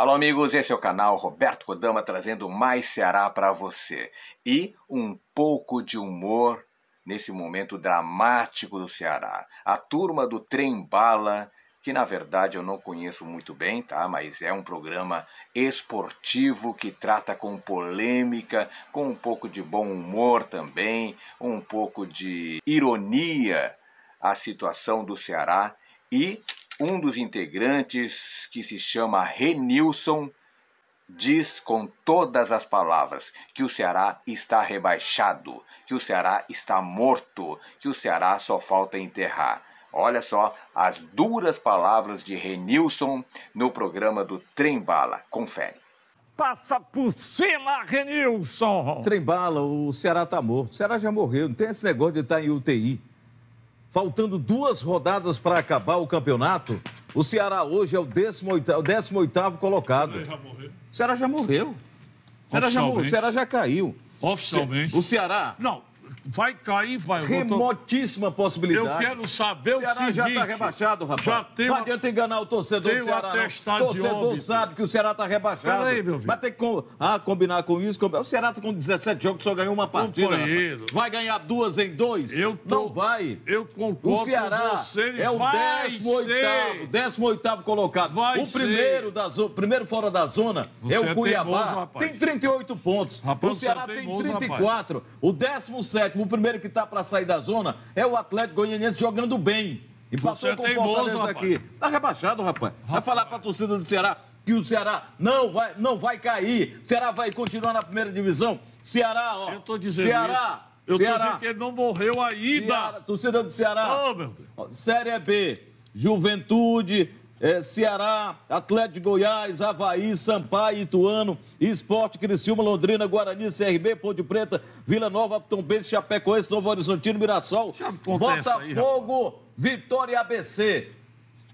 Alô, amigos, esse é o canal Roberto Kodama trazendo mais Ceará para você e um pouco de humor nesse momento dramático do Ceará. A turma do Trem Bala, que na verdade eu não conheço muito bem, tá? Mas é um programa esportivo que trata com polêmica, com um pouco de bom humor também, um pouco de ironia a situação do Ceará e um dos integrantes que se chama Renilson, diz com todas as palavras que o Ceará está rebaixado, que o Ceará está morto, que o Ceará só falta enterrar. Olha só as duras palavras de Renilson no programa do Trembala. Confere. Passa por cima, Renilson! Trembala, o Ceará está morto. O Ceará já morreu, não tem esse negócio de estar tá em UTI. Faltando duas rodadas para acabar o campeonato, o Ceará hoje é o 18, 18 é colocado. O Ceará já morreu. O Ceará já morreu. O Ceará já caiu. Oficialmente. O Ceará. Não, Vai cair, vai. Remotíssima tô... possibilidade. Eu quero saber o Ceará o Ceará já está rebaixado, rapaz. Já tem não uma... adianta enganar o torcedor tem do Ceará, O torcedor sabe que o Ceará está rebaixado. Peraí, meu filho. Vai ter que com... ah, combinar com isso. Com... O Ceará está com 17 jogos, só ganhou uma partida. Rapaz. Vai ganhar duas em dois? Eu tô... Não vai. Eu concordo O Ceará você, é o 18º, 18 colocado. Vai o primeiro, da zo... primeiro fora da zona é você é o Cuiabá. É teimoso, tem 38 pontos. Rapaz, o é Ceará é teimoso, tem 34. Rapaz. O 17 o primeiro que está para sair da zona é o Atlético Goianiense jogando bem. E passou é com o Fortaleza moço, aqui. Tá rebaixado, rapaz. rapaz. Vai falar para a torcida do Ceará que o Ceará não vai, não vai cair. O Ceará vai continuar na primeira divisão. Ceará, ó. Eu tô dizendo Ceará. Isso. Eu Ceará. tô dizendo que ele não morreu ainda. Ceará, torcida do Ceará. Oh, meu Deus. Série B, Juventude, é, Ceará, Atlético de Goiás, Havaí, Sampaio, Ituano, Esporte, Criciúma, Londrina, Guarani, CRB, Ponte Preta, Vila Nova, Apton Chapecoense, Novo Horizontino, Mirassol, Botafogo, aí, Vitória e ABC.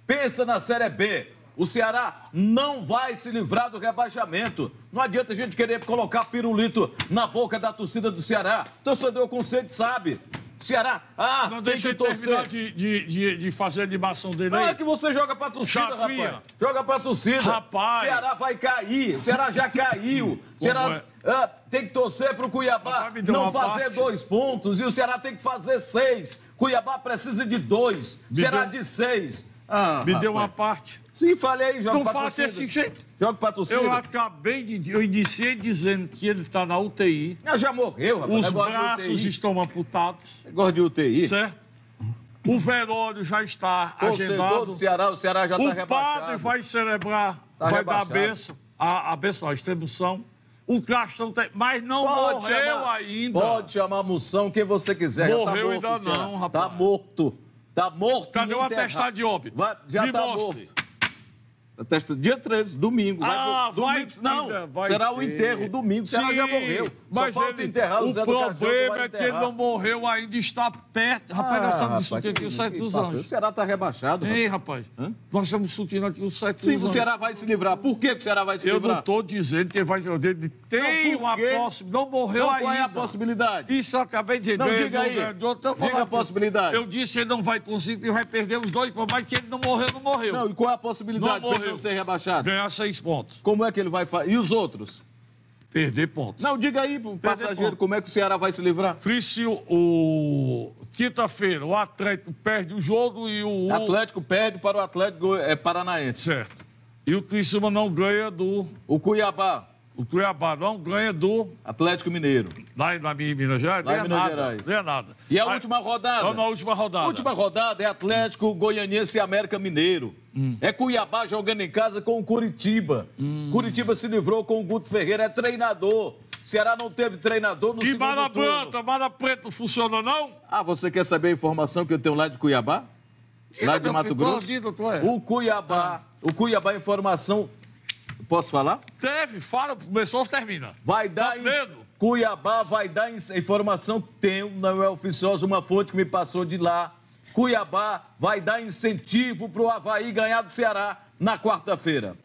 Pensa na Série B. O Ceará não vai se livrar do rebaixamento. Não adianta a gente querer colocar pirulito na boca da torcida do Ceará. Torcedor com sede sabe. Ceará, ah, não tem que torcer. De, de, de, de fazer a animação dele aí. Não é que você joga pra torcida, rapaz. Joga pra torcida. Rapaz. Ceará vai cair. Ceará já caiu. Ceará é? ah, tem que torcer pro Cuiabá não fazer parte. dois pontos. E o Ceará tem que fazer seis. Cuiabá precisa de dois. Me Ceará deu... de seis. Ah, me rapaz. deu uma parte. Sim, falei, joga Não faça desse jeito. Joga pra torcida. Eu acabei de. Eu iniciei dizendo que ele está na UTI. Não, já morreu, rapaz. Os braços estão amputados. Gosto de UTI. Certo? O velório já está Torcedor agendado. Do Ceará, o Ceará já está rebaixado. O padre vai celebrar, tá vai rebaixado. dar benção, a, a benção, a extremoção. O Castro tem, mas não pode morreu chamar, ainda. Pode chamar a moção, quem você quiser. Tá morreu tá morto, ainda não, tá rapaz. Está morto. Está morto. Cadê o atestado de óbito? Vai, já está morto. Testa dia 13, domingo. Ah, vai, domingo, não. Vai será ter. o enterro domingo, Sim, já morreu. Mas Só falta ele, enterrar o, o Zé problema do é que ele não morreu ainda, está perto. Rapaz, ah, nós estamos discutindo aqui o site dos anjos. O Ceará está rebaixado. Rapaz. Ei, rapaz, Hã? nós estamos discutindo aqui o site dos anjos. Sim, o Ceará vai se livrar. Por que o Ceará vai se Eu livrar? Eu não estou dizendo que vai se livrar. Tem não, uma possibilidade. Não morreu não, ainda. Qual é a possibilidade? Isso eu acabei de dizer. Não, diga aí. Diga a possibilidade. Eu disse que ele não vai conseguir, vai perder os dois, mas que ele não morreu, não morreu. Não, e qual é a possibilidade? não ser rebaixado? Ganhar seis pontos. Como é que ele vai fazer? E os outros? Perder pontos. Não, diga aí pro passageiro ponto. como é que o Ceará vai se livrar. Criciú, o quinta-feira, o Atlético perde o jogo e o Atlético perde para o Atlético é, Paranaense. Certo. E o Criciúma não ganha do o Cuiabá. O Cuiabá não ganha do Atlético Mineiro. Lá, lá em Minas Gerais? Lá em Minas nada, Gerais. Não é nada. E a Aí, última rodada? Não, na última rodada. Última rodada é Atlético, Goianiense e América Mineiro. Hum. É Cuiabá jogando em casa com o Curitiba. Hum. Curitiba se livrou com o Guto Ferreira, é treinador. Ceará não teve treinador no e segundo E turno. Branca, bala preta não funciona não? Ah, você quer saber a informação que eu tenho lá de Cuiabá? lá de Mato Grosso? Dia, é. o Cuiabá, ah. o Cuiabá, informação... Posso falar? Teve, fala, começou, termina. Vai dar... Tá medo. Cuiabá vai dar informação, tenho, não é oficiosa, uma fonte que me passou de lá Cuiabá vai dar incentivo para o Havaí ganhar do Ceará na quarta-feira.